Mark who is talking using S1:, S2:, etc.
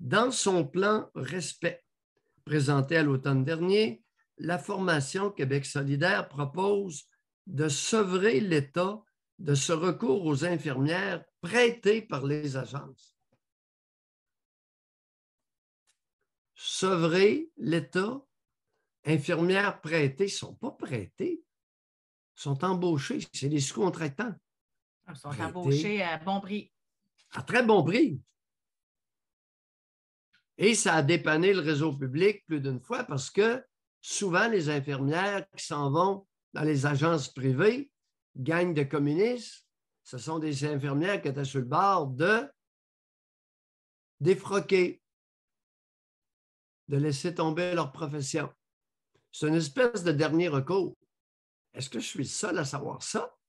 S1: Dans son plan Respect, présenté à l'automne dernier, la formation Québec solidaire propose de sevrer l'État de ce recours aux infirmières prêtées par les agences. Sevrer l'État, infirmières prêtées ne sont pas prêtées, sont embauchées, c'est des sous-contractants. Ils sont embauchées à bon prix. À très bon prix. Et ça a dépanné le réseau public plus d'une fois parce que souvent les infirmières qui s'en vont dans les agences privées gagnent de communistes. Ce sont des infirmières qui étaient sur le bord de défroquer, de laisser tomber leur profession. C'est une espèce de dernier recours. Est-ce que je suis seul à savoir ça?